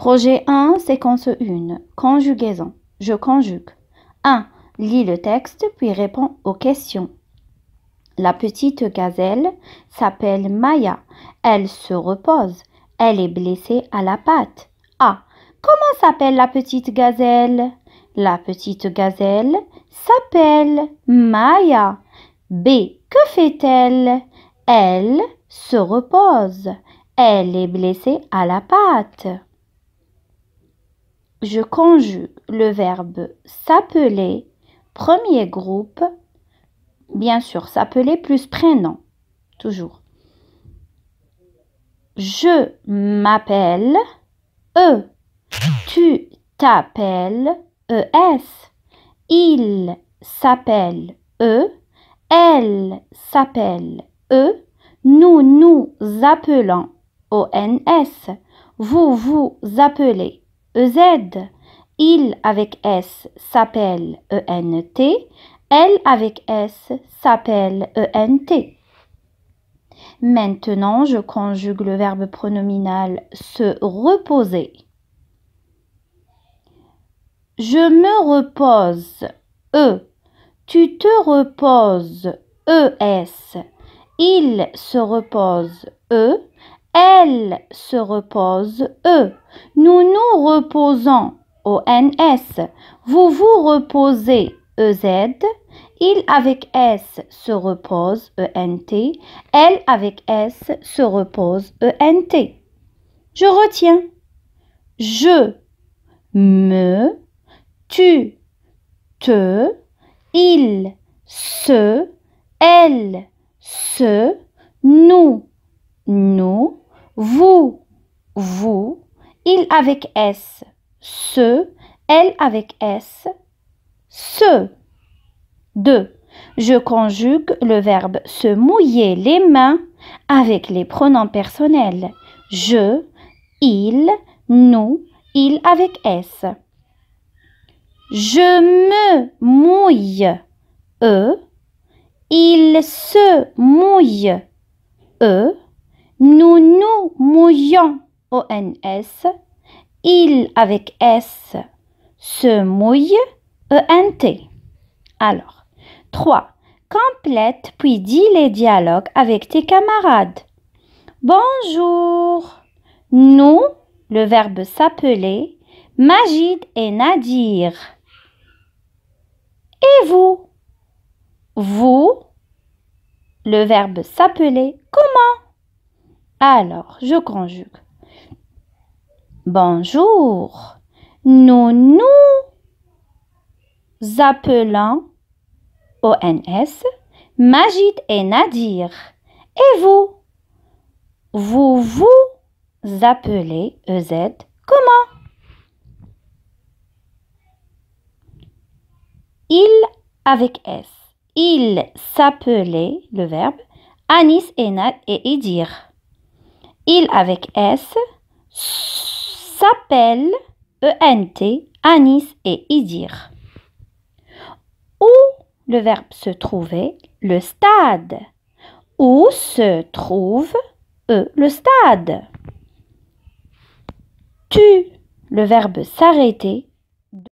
Projet 1, séquence 1. Conjugaison. Je conjugue. 1. Lis le texte puis réponds aux questions. La petite gazelle s'appelle Maya. Elle se repose. Elle est blessée à la patte. A. comment s'appelle la petite gazelle La petite gazelle s'appelle Maya. B. Que fait-elle Elle se repose. Elle est blessée à la patte je conjugue le verbe s'appeler, premier groupe, bien sûr, s'appeler plus prénom, toujours. Je m'appelle E. Tu t'appelles ES. Il s'appelle E. Elle s'appelle E. Nous nous appelons ONS. Vous vous appelez EZ. Il avec S s'appelle ENT. Elle avec S s'appelle ENT. Maintenant, je conjugue le verbe pronominal se reposer. Je me repose. E. Tu te reposes. ES. Il se repose. E. Elle se repose, E. Nous nous reposons, ONS. Vous vous reposez, EZ. Il avec S se repose, e t. Elle avec S se repose, ENT. Je retiens. Je, me, tu, te, il, se, elle, se, nous, nous, vous, vous, il avec S, ce, elle avec S, ce. 2. Je conjugue le verbe se mouiller les mains avec les pronoms personnels je, il, nous, il avec S. Je me mouille, eux. Il se mouille, eux. Nous nous mouillons, O-N-S. Il avec S se mouille, E-N-T. Alors, 3. Complète puis dis les dialogues avec tes camarades. Bonjour. Nous, le verbe s'appeler, Magid et Nadir. Et vous Vous, le verbe s'appeler, comment alors, je conjugue. Bonjour. Nous nous appelons ONS, Majid et Nadir. Et vous Vous vous appelez EZ comment Il avec S. Il s'appelait le verbe Anis et, et Idir. Il avec S s'appelle ENT, Anis et Idir. Où le verbe se trouver, le stade. Où se trouve e le stade. Tu, le verbe s'arrêter,